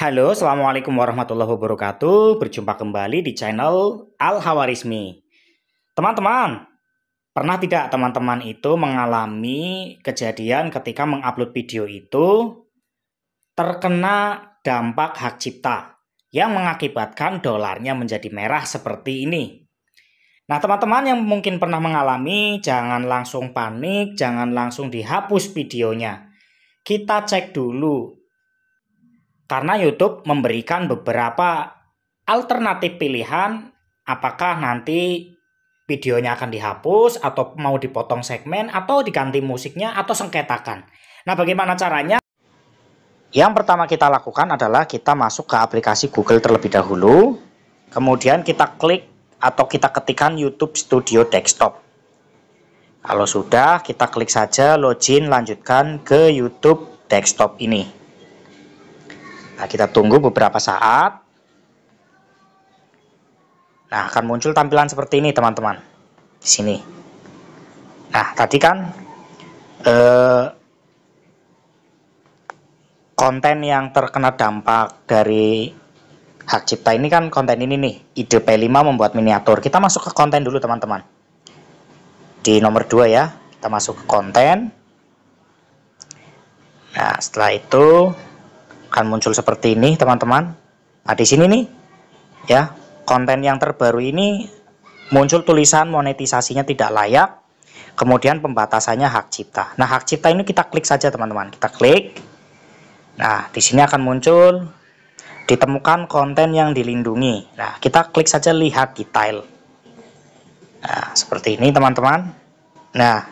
Halo, Assalamualaikum warahmatullahi wabarakatuh. Berjumpa kembali di channel Al-Hawarizmi. Teman-teman, pernah tidak teman-teman itu mengalami kejadian ketika mengupload video itu terkena dampak hak cipta yang mengakibatkan dolarnya menjadi merah seperti ini? Nah, teman-teman yang mungkin pernah mengalami, jangan langsung panik, jangan langsung dihapus videonya. Kita cek dulu karena YouTube memberikan beberapa alternatif pilihan apakah nanti videonya akan dihapus atau mau dipotong segmen atau diganti musiknya atau sengketakan. Nah, bagaimana caranya? Yang pertama kita lakukan adalah kita masuk ke aplikasi Google terlebih dahulu. Kemudian kita klik atau kita ketikkan YouTube Studio Desktop. Kalau sudah, kita klik saja login lanjutkan ke YouTube Desktop ini. Nah, kita tunggu beberapa saat. Nah, akan muncul tampilan seperti ini, teman-teman. Di sini. Nah, tadi kan eh, konten yang terkena dampak dari hak cipta ini kan konten ini nih. Ide P5 membuat miniatur. Kita masuk ke konten dulu, teman-teman. Di nomor 2 ya. Kita masuk ke konten. Nah, setelah itu akan muncul seperti ini teman-teman nah di sini nih ya konten yang terbaru ini muncul tulisan monetisasinya tidak layak kemudian pembatasannya hak cipta nah hak cipta ini kita klik saja teman-teman kita klik nah di sini akan muncul ditemukan konten yang dilindungi nah kita klik saja lihat detail nah seperti ini teman-teman nah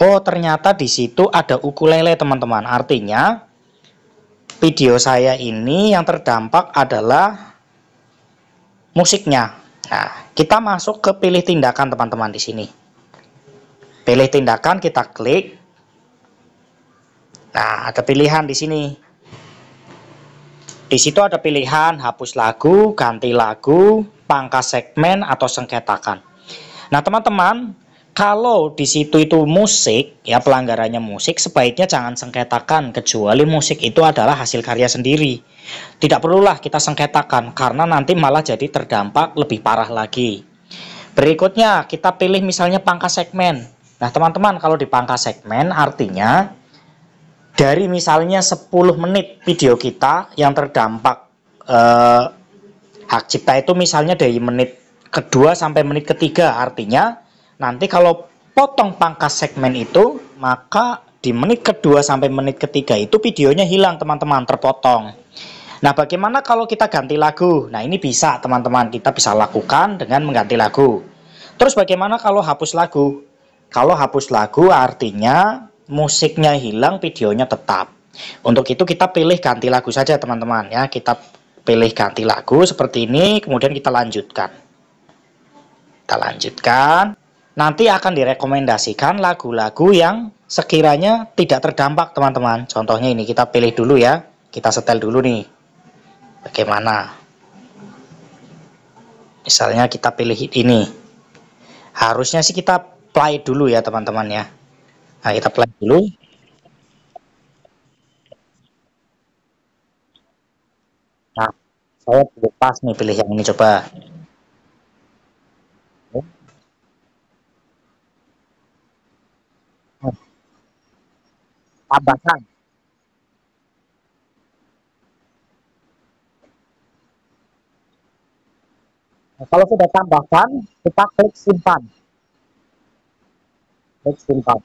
oh ternyata di situ ada ukulele teman-teman artinya video saya ini yang terdampak adalah musiknya. Nah, kita masuk ke pilih tindakan teman-teman di sini. Pilih tindakan kita klik. Nah, ada pilihan di sini. Di situ ada pilihan hapus lagu, ganti lagu, pangkas segmen atau sengketakan. Nah, teman-teman, kalau di situ itu musik, ya pelanggarannya musik, sebaiknya jangan sengketakan kecuali musik itu adalah hasil karya sendiri. Tidak perlulah kita sengketakan karena nanti malah jadi terdampak lebih parah lagi. Berikutnya kita pilih misalnya pangkas segmen. Nah teman-teman kalau di pangkas segmen artinya dari misalnya 10 menit video kita yang terdampak eh, hak cipta itu misalnya dari menit kedua sampai menit ketiga artinya Nanti kalau potong pangkas segmen itu, maka di menit kedua sampai menit ketiga itu videonya hilang teman-teman, terpotong. Nah, bagaimana kalau kita ganti lagu? Nah, ini bisa teman-teman, kita bisa lakukan dengan mengganti lagu. Terus bagaimana kalau hapus lagu? Kalau hapus lagu artinya musiknya hilang, videonya tetap. Untuk itu kita pilih ganti lagu saja teman-teman ya, kita pilih ganti lagu seperti ini, kemudian kita lanjutkan. Kita lanjutkan nanti akan direkomendasikan lagu-lagu yang sekiranya tidak terdampak teman-teman contohnya ini kita pilih dulu ya kita setel dulu nih bagaimana misalnya kita pilih ini harusnya sih kita play dulu ya teman-teman ya nah kita play dulu nah saya pilih pas nih pilih yang ini coba Abasan. Nah, kalau sudah tambahkan, kita klik simpan. Klik simpan.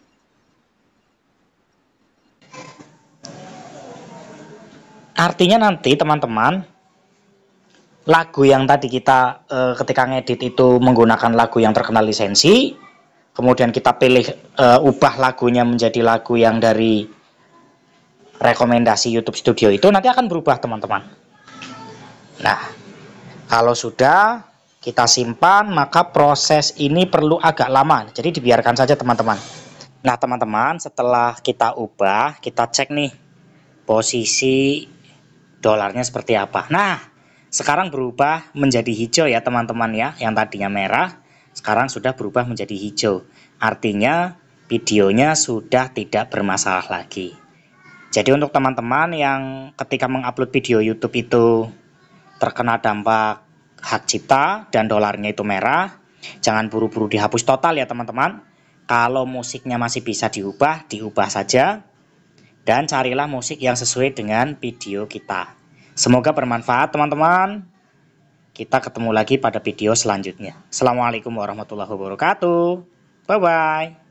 Artinya nanti teman-teman, lagu yang tadi kita e, ketika ngedit itu menggunakan lagu yang terkenal lisensi, kemudian kita pilih e, ubah lagunya menjadi lagu yang dari rekomendasi YouTube Studio itu nanti akan berubah teman-teman nah kalau sudah kita simpan maka proses ini perlu agak lama jadi dibiarkan saja teman-teman nah teman-teman setelah kita ubah kita cek nih posisi dolarnya seperti apa nah sekarang berubah menjadi hijau ya teman-teman ya yang tadinya merah sekarang sudah berubah menjadi hijau artinya videonya sudah tidak bermasalah lagi jadi untuk teman-teman yang ketika mengupload video YouTube itu terkena dampak hak cipta dan dolarnya itu merah, jangan buru-buru dihapus total ya teman-teman. Kalau musiknya masih bisa diubah, diubah saja. Dan carilah musik yang sesuai dengan video kita. Semoga bermanfaat teman-teman. Kita ketemu lagi pada video selanjutnya. Assalamualaikum warahmatullahi wabarakatuh. Bye-bye.